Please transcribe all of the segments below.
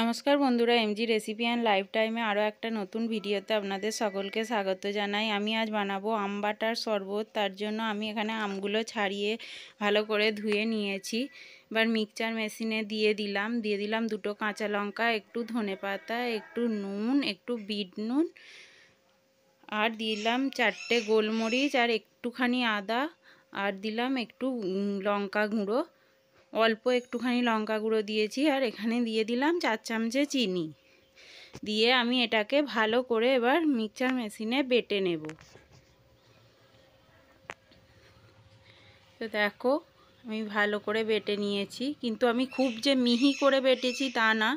নমস্কার বন্ধুরা MG recipe and life টাইমে আরও একটা নতুন ভিডিওতে আপনাদের সকলকে স্বাগত জানাই আমি আজ বানাবো আম বাটার শরবত তার জন্য আমি এখানে আমগুলো ছাড়িয়ে ভালো করে ধুয়ে নিয়েছি এবার মিক্সচার মেশিনে দিয়ে দিলাম দিয়ে দিলাম দুটো কাঁচা লঙ্কা একটু ধনে পাতা একটু নুন একটু বিট নুন আর দিলাম চারটে গোলমরিচ আর একটুখানি আদা আর দিলাম একটু লঙ্কা গুঁড়ো অল্প একটুখানি লঙ্কা গুঁড়ো দিয়েছি আর এখানে দিয়ে দিলাম চার চামচে চিনি দিয়ে আমি এটাকে ভালো করে এবার মিক্সচার মেশিনে বেটে নেব তো দেখো আমি ভালো করে বেটে নিয়েছি কিন্তু আমি খুব যে মিহি করে বেটেছি তা না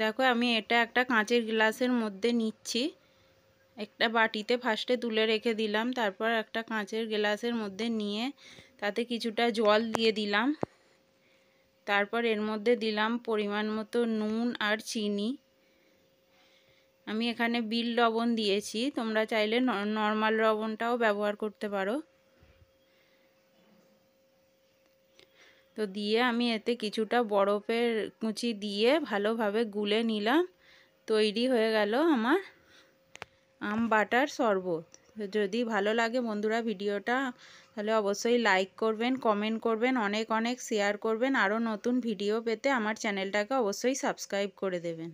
দেখো আমি এটা একটা কাঁচের গ্লাসের মধ্যে নিচ্ছি একটা বাটিতে ফার্স্টে তুলে রেখে দিলাম তারপর একটা কাঁচের গ্লাসের মধ্যে নিয়ে তাতে কিছুটা জল দিয়ে দিলাম তারপর এর মধ্যে দিলাম পরিমাণ মতো নুন আর চিনি আমি এখানে বিল লবণ দিয়েছি তোমরা চাইলে নর্মাল লবণটাও ব্যবহার করতে পারো তো দিয়ে আমি এতে কিছুটা বরফের কুচি দিয়ে ভালোভাবে গুলে নিলাম তৈরি হয়ে গেল আমার আম বাটার শরবত যদি ভালো লাগে বন্ধুরা ভিডিওটা তাহলে অবশ্যই লাইক করবেন কমেন্ট করবেন অনেক অনেক শেয়ার করবেন আরও নতুন ভিডিও পেতে আমার চ্যানেলটাকে অবশ্যই সাবস্ক্রাইব করে দেবেন